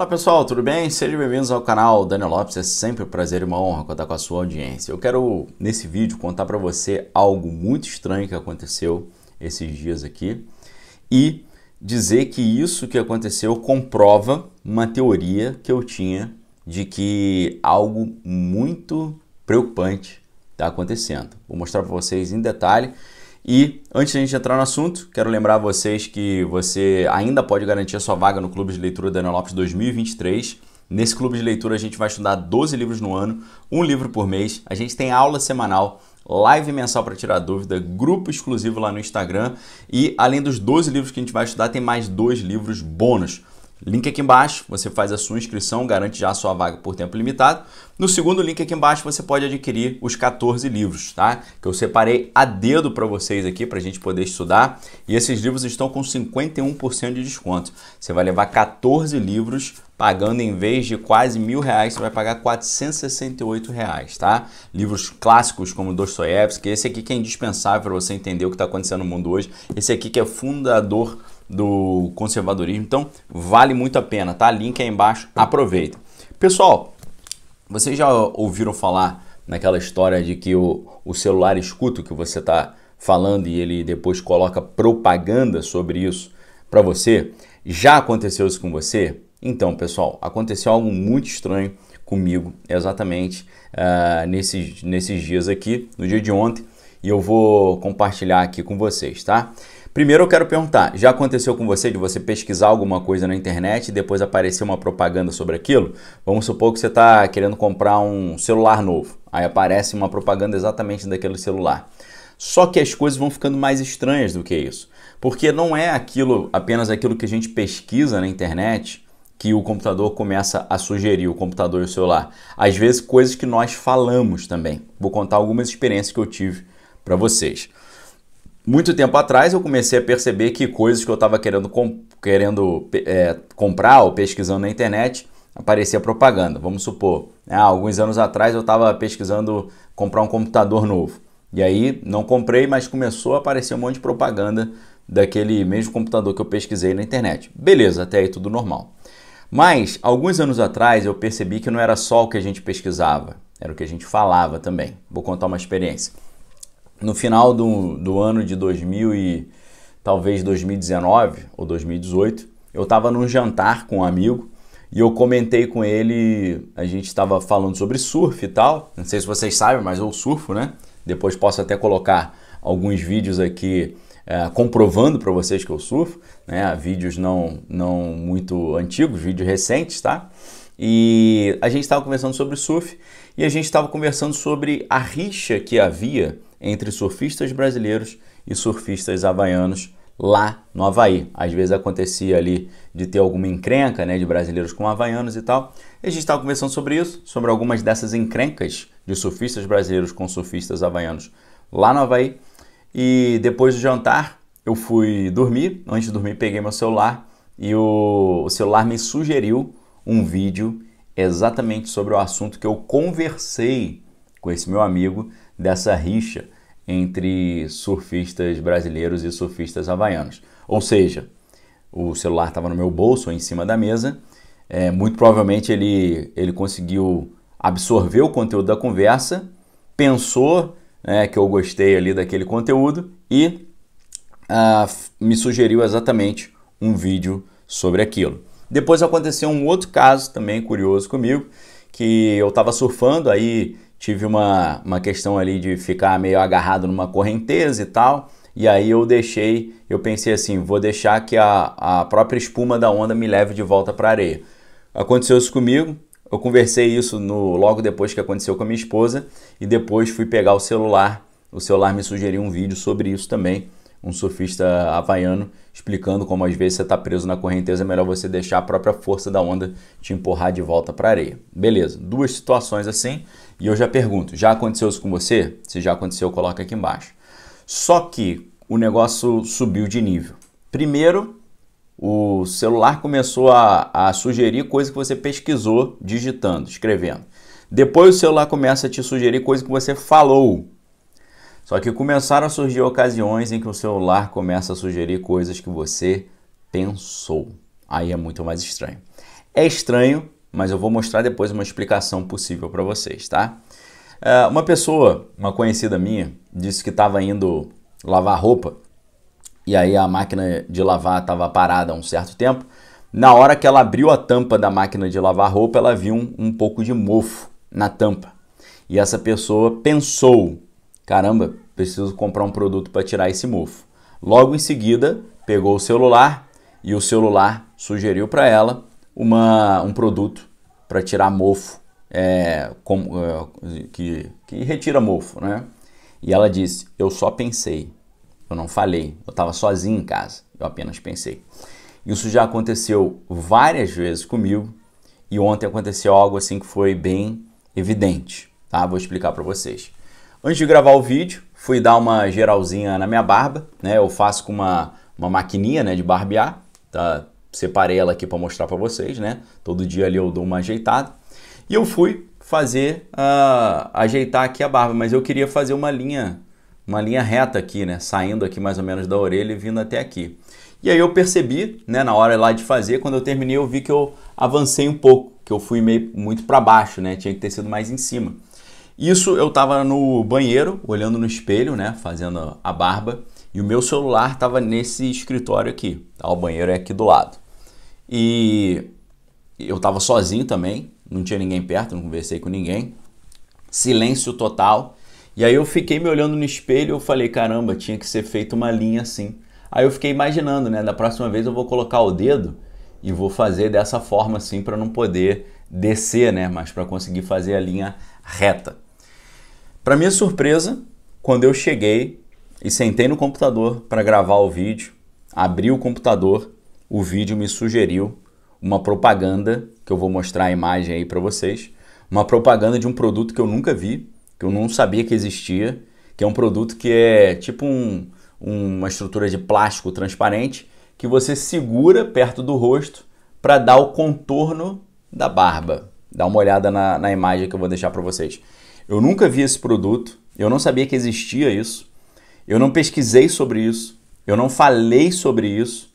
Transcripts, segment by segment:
Olá pessoal, tudo bem? Sejam bem-vindos ao canal Daniel Lopes. É sempre um prazer e uma honra contar com a sua audiência. Eu quero nesse vídeo contar para você algo muito estranho que aconteceu esses dias aqui e dizer que isso que aconteceu comprova uma teoria que eu tinha de que algo muito preocupante está acontecendo. Vou mostrar para vocês em detalhe e antes de a gente entrar no assunto, quero lembrar vocês que você ainda pode garantir a sua vaga no Clube de Leitura Daniel Lopes 2023. Nesse clube de leitura a gente vai estudar 12 livros no ano, um livro por mês. A gente tem aula semanal, live mensal para tirar dúvida, grupo exclusivo lá no Instagram e além dos 12 livros que a gente vai estudar, tem mais dois livros bônus. Link aqui embaixo, você faz a sua inscrição, garante já a sua vaga por tempo limitado. No segundo link aqui embaixo, você pode adquirir os 14 livros, tá? Que eu separei a dedo para vocês aqui, para a gente poder estudar. E esses livros estão com 51% de desconto. Você vai levar 14 livros, pagando em vez de quase mil reais, você vai pagar 468 reais, tá? Livros clássicos como Dostoiévski, esse aqui que é indispensável para você entender o que está acontecendo no mundo hoje. Esse aqui que é fundador do conservadorismo. Então, vale muito a pena, tá? Link aí embaixo, aproveita. Pessoal, vocês já ouviram falar naquela história de que o, o celular escuta o que você está falando e ele depois coloca propaganda sobre isso para você? Já aconteceu isso com você? Então, pessoal, aconteceu algo muito estranho comigo exatamente uh, nesses, nesses dias aqui, no dia de ontem, e eu vou compartilhar aqui com vocês, tá? Primeiro eu quero perguntar, já aconteceu com você de você pesquisar alguma coisa na internet e depois aparecer uma propaganda sobre aquilo? Vamos supor que você está querendo comprar um celular novo, aí aparece uma propaganda exatamente daquele celular. Só que as coisas vão ficando mais estranhas do que isso, porque não é aquilo apenas aquilo que a gente pesquisa na internet que o computador começa a sugerir, o computador e o celular. Às vezes coisas que nós falamos também. Vou contar algumas experiências que eu tive para vocês. Muito tempo atrás eu comecei a perceber que coisas que eu estava querendo, comp querendo é, comprar ou pesquisando na internet aparecia propaganda. Vamos supor, né, alguns anos atrás eu estava pesquisando comprar um computador novo. E aí não comprei, mas começou a aparecer um monte de propaganda daquele mesmo computador que eu pesquisei na internet. Beleza, até aí tudo normal. Mas alguns anos atrás eu percebi que não era só o que a gente pesquisava, era o que a gente falava também. Vou contar uma experiência no final do, do ano de 2000 e talvez 2019 ou 2018, eu estava num jantar com um amigo e eu comentei com ele, a gente estava falando sobre surf e tal. Não sei se vocês sabem, mas eu surfo, né? Depois posso até colocar alguns vídeos aqui é, comprovando para vocês que eu surfo, né? Vídeos não, não muito antigos, vídeos recentes, tá? E a gente estava conversando sobre surf e a gente estava conversando sobre a rixa que havia entre surfistas brasileiros e surfistas havaianos lá no Havaí. Às vezes acontecia ali de ter alguma encrenca né, de brasileiros com havaianos e tal. E a gente estava conversando sobre isso, sobre algumas dessas encrencas de surfistas brasileiros com surfistas havaianos lá no Havaí. E depois do jantar, eu fui dormir. Antes de dormir, peguei meu celular e o, o celular me sugeriu um vídeo exatamente sobre o assunto que eu conversei com esse meu amigo dessa rixa entre surfistas brasileiros e surfistas havaianos. Ou seja, o celular estava no meu bolso, em cima da mesa, é, muito provavelmente ele, ele conseguiu absorver o conteúdo da conversa, pensou né, que eu gostei ali daquele conteúdo e ah, me sugeriu exatamente um vídeo sobre aquilo. Depois aconteceu um outro caso também curioso comigo, que eu estava surfando, aí tive uma, uma questão ali de ficar meio agarrado numa correnteza e tal. E aí eu deixei, eu pensei assim, vou deixar que a, a própria espuma da onda me leve de volta para a areia. Aconteceu isso comigo, eu conversei isso no, logo depois que aconteceu com a minha esposa e depois fui pegar o celular. O celular me sugeriu um vídeo sobre isso também, um surfista havaiano explicando como às vezes você está preso na correnteza, é melhor você deixar a própria força da onda te empurrar de volta para a areia. Beleza, duas situações assim e eu já pergunto, já aconteceu isso com você? Se já aconteceu, coloca aqui embaixo. Só que o negócio subiu de nível. Primeiro, o celular começou a, a sugerir coisas que você pesquisou digitando, escrevendo. Depois o celular começa a te sugerir coisas que você falou. Só que começaram a surgir ocasiões em que o celular começa a sugerir coisas que você pensou. Aí é muito mais estranho. É estranho, mas eu vou mostrar depois uma explicação possível para vocês, tá? É, uma pessoa, uma conhecida minha, disse que estava indo lavar roupa e aí a máquina de lavar estava parada há um certo tempo. Na hora que ela abriu a tampa da máquina de lavar roupa, ela viu um, um pouco de mofo na tampa. E essa pessoa pensou: caramba, preciso comprar um produto para tirar esse mofo. Logo em seguida, pegou o celular e o celular sugeriu para ela uma, um produto para tirar mofo, é, com, é, que, que retira mofo, né? E ela disse: Eu só pensei, eu não falei, eu estava sozinho em casa, eu apenas pensei. Isso já aconteceu várias vezes comigo e ontem aconteceu algo assim que foi bem evidente, tá? Vou explicar para vocês. Antes de gravar o vídeo, fui dar uma geralzinha na minha barba, né? Eu faço com uma, uma maquininha né, de barbear, tá? separei ela aqui para mostrar para vocês, né? Todo dia ali eu dou uma ajeitada. E eu fui fazer, uh, ajeitar aqui a barba, mas eu queria fazer uma linha, uma linha reta aqui, né? Saindo aqui mais ou menos da orelha e vindo até aqui. E aí eu percebi, né, na hora lá de fazer, quando eu terminei eu vi que eu avancei um pouco, que eu fui meio muito para baixo, né? Tinha que ter sido mais em cima. Isso eu tava no banheiro, olhando no espelho, né, fazendo a barba, e o meu celular tava nesse escritório aqui. Tá? O banheiro é aqui do lado. E eu estava sozinho também, não tinha ninguém perto, não conversei com ninguém. Silêncio total. E aí eu fiquei me olhando no espelho, eu falei, caramba, tinha que ser feita uma linha assim. Aí eu fiquei imaginando, né, da próxima vez eu vou colocar o dedo e vou fazer dessa forma assim para não poder descer, né, mas para conseguir fazer a linha reta. Para minha surpresa, quando eu cheguei e sentei no computador para gravar o vídeo, abri o computador, o vídeo me sugeriu uma propaganda, que eu vou mostrar a imagem aí para vocês, uma propaganda de um produto que eu nunca vi, que eu não sabia que existia, que é um produto que é tipo um, uma estrutura de plástico transparente que você segura perto do rosto para dar o contorno da barba. Dá uma olhada na, na imagem que eu vou deixar para vocês. Eu nunca vi esse produto, eu não sabia que existia isso, eu não pesquisei sobre isso, eu não falei sobre isso,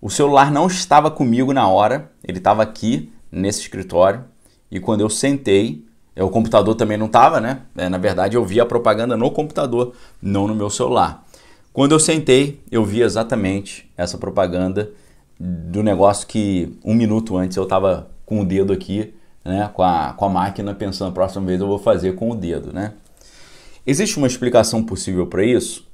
o celular não estava comigo na hora, ele estava aqui nesse escritório e quando eu sentei, é, o computador também não estava, né? É, na verdade, eu vi a propaganda no computador, não no meu celular. Quando eu sentei, eu vi exatamente essa propaganda do negócio que um minuto antes eu estava com o dedo aqui, né? Com a, com a máquina, pensando, próxima vez eu vou fazer com o dedo, né? Existe uma explicação possível para isso?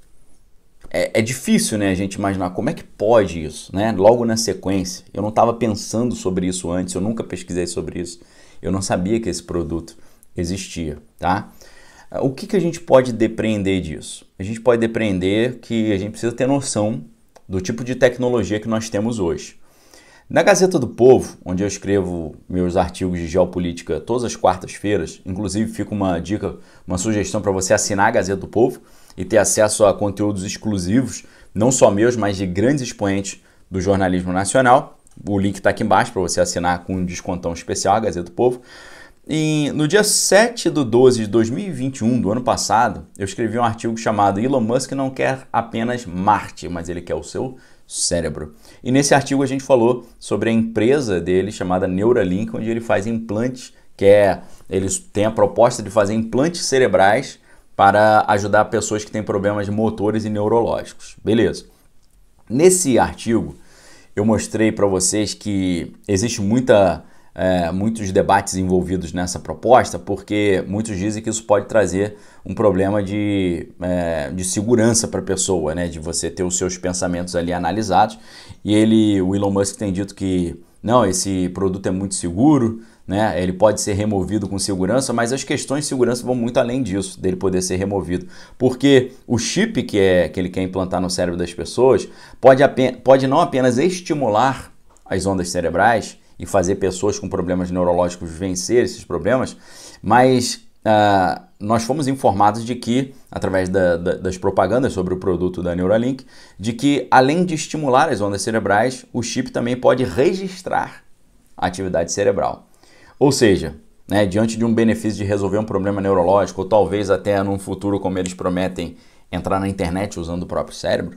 é, é, difícil, né, a gente imaginar como é que pode isso, né? Logo na sequência. Eu não estava pensando sobre isso antes, eu nunca pesquisei sobre isso. Eu não sabia que esse produto existia, tá? O que, que a gente pode depreender disso? A gente pode depreender que a gente precisa ter noção do tipo de tecnologia que nós temos hoje. Na Gazeta do Povo, onde eu escrevo meus artigos de geopolítica todas as quartas-feiras, inclusive fica uma dica, uma sugestão para você assinar a Gazeta do Povo e ter acesso a conteúdos exclusivos, não só meus, mas de grandes expoentes do jornalismo nacional. O link está aqui embaixo para você assinar com um descontão especial, a Gazeta do Povo. E no dia 7 de 12 de 2021, do ano passado, eu escrevi um artigo chamado Elon Musk não quer apenas Marte, mas ele quer o seu cérebro. E nesse artigo a gente falou sobre a empresa dele chamada Neuralink, onde ele faz implantes, que é, ele tem a proposta de fazer implantes cerebrais para ajudar pessoas que têm problemas motores e neurológicos. Beleza. Nesse artigo, eu mostrei para vocês que existe muita, é, muitos debates envolvidos nessa proposta, porque muitos dizem que isso pode trazer um problema de, é, de segurança para a pessoa, né? de você ter os seus pensamentos ali analisados. E ele, o Elon Musk tem dito que não, esse produto é muito seguro, né? Ele pode ser removido com segurança, mas as questões de segurança vão muito além disso, dele poder ser removido. Porque o chip que, é, que ele quer implantar no cérebro das pessoas pode, pode não apenas estimular as ondas cerebrais e fazer pessoas com problemas neurológicos vencer esses problemas, mas uh, nós fomos informados de que, através da, da, das propagandas sobre o produto da Neuralink, de que além de estimular as ondas cerebrais, o chip também pode registrar a atividade cerebral. Ou seja, né, diante de um benefício de resolver um problema neurológico, ou talvez até num futuro, como eles prometem, entrar na internet usando o próprio cérebro,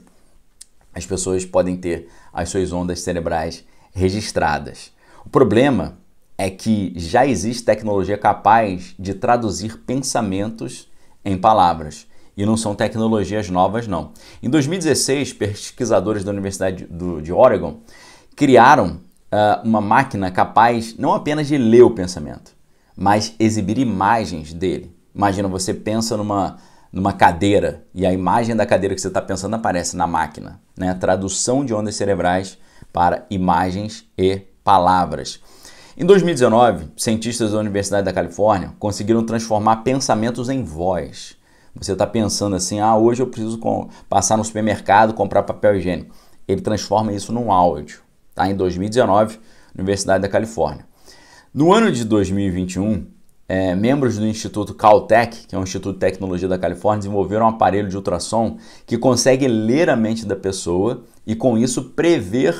as pessoas podem ter as suas ondas cerebrais registradas. O problema é que já existe tecnologia capaz de traduzir pensamentos em palavras. E não são tecnologias novas, não. Em 2016, pesquisadores da Universidade de Oregon criaram uh, uma máquina capaz não apenas de ler o pensamento, mas exibir imagens dele. Imagina, você pensa numa, numa cadeira e a imagem da cadeira que você está pensando aparece na máquina. Né? Tradução de ondas cerebrais para imagens e palavras. Em 2019, cientistas da Universidade da Califórnia conseguiram transformar pensamentos em voz. Você está pensando assim, ah, hoje eu preciso passar no supermercado, comprar papel higiênico. Ele transforma isso num áudio tá? em 2019, Universidade da Califórnia. No ano de 2021, é, membros do Instituto Caltech, que é um Instituto de Tecnologia da Califórnia, desenvolveram um aparelho de ultrassom que consegue ler a mente da pessoa e, com isso, prever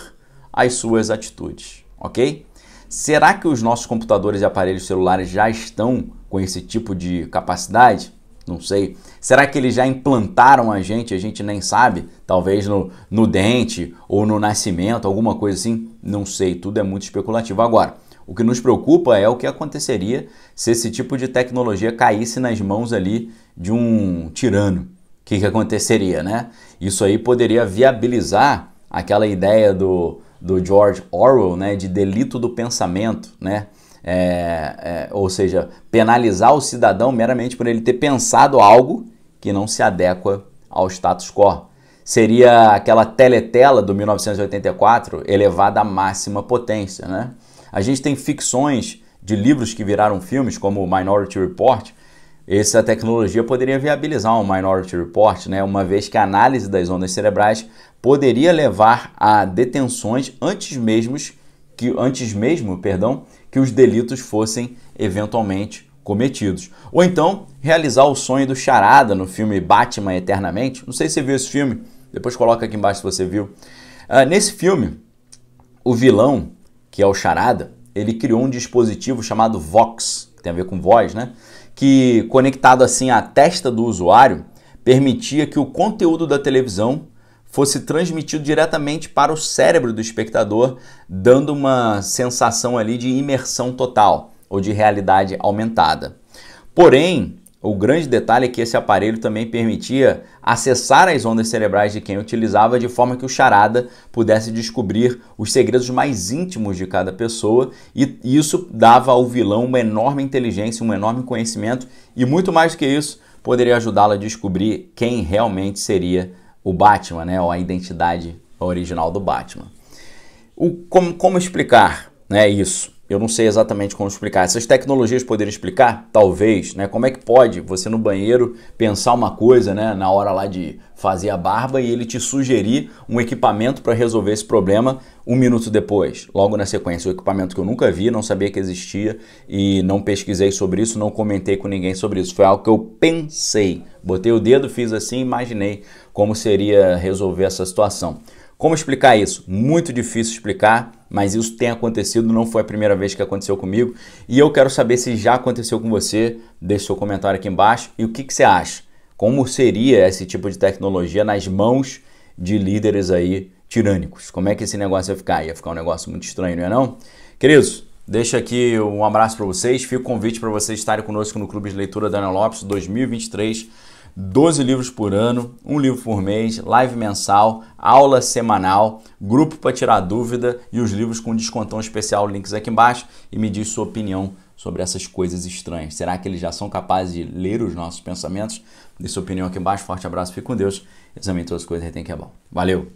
as suas atitudes, ok? Será que os nossos computadores e aparelhos celulares já estão com esse tipo de capacidade? Não sei. Será que eles já implantaram a gente? A gente nem sabe. Talvez no, no dente ou no nascimento, alguma coisa assim. Não sei. Tudo é muito especulativo. Agora, o que nos preocupa é o que aconteceria se esse tipo de tecnologia caísse nas mãos ali de um tirano. O que, que aconteceria, né? Isso aí poderia viabilizar aquela ideia do, do George Orwell, né, de delito do pensamento, né? é, é, ou seja, penalizar o cidadão meramente por ele ter pensado algo que não se adequa ao status quo. Seria aquela teletela do 1984 elevada à máxima potência. Né? A gente tem ficções de livros que viraram filmes, como Minority Report. Essa tecnologia poderia viabilizar um Minority Report, né? uma vez que a análise das ondas cerebrais poderia levar a detenções antes mesmo que antes mesmo, perdão, que os delitos fossem eventualmente cometidos. Ou então, realizar o sonho do Charada no filme Batman Eternamente. Não sei se você viu esse filme, depois coloca aqui embaixo se você viu. Ah, nesse filme, o vilão, que é o Charada, ele criou um dispositivo chamado Vox, que tem a ver com voz, né? Que conectado assim à testa do usuário, permitia que o conteúdo da televisão fosse transmitido diretamente para o cérebro do espectador, dando uma sensação ali de imersão total ou de realidade aumentada. Porém, o grande detalhe é que esse aparelho também permitia acessar as ondas cerebrais de quem utilizava de forma que o charada pudesse descobrir os segredos mais íntimos de cada pessoa e isso dava ao vilão uma enorme inteligência, um enorme conhecimento e muito mais do que isso, poderia ajudá-lo a descobrir quem realmente seria o Batman, né? Ou a identidade original do Batman. O, como, como explicar né, isso? Eu não sei exatamente como explicar. Essas tecnologias poderiam explicar? Talvez, né? Como é que pode você no banheiro pensar uma coisa, né, na hora lá de fazer a barba e ele te sugerir um equipamento para resolver esse problema um minuto depois, logo na sequência, o um equipamento que eu nunca vi, não sabia que existia e não pesquisei sobre isso, não comentei com ninguém sobre isso. Foi algo que eu pensei. Botei o dedo, fiz assim, imaginei como seria resolver essa situação. Como explicar isso? Muito difícil explicar mas isso tem acontecido, não foi a primeira vez que aconteceu comigo. E eu quero saber se já aconteceu com você. Deixe seu comentário aqui embaixo e o que, que você acha. Como seria esse tipo de tecnologia nas mãos de líderes aí tirânicos? Como é que esse negócio ia ficar? Ia ficar um negócio muito estranho, não é não? Queridos, deixo aqui um abraço para vocês. Fico convite para vocês estarem conosco no Clube de Leitura da Ana Lopes 2023 12 livros por ano, um livro por mês, live mensal, aula semanal, grupo para tirar dúvida e os livros com descontão especial, links aqui embaixo e me diz sua opinião sobre essas coisas estranhas. Será que eles já são capazes de ler os nossos pensamentos? Dê sua opinião aqui embaixo. Forte abraço, fique com Deus. Examine todas as coisas, retém que é bom. Valeu!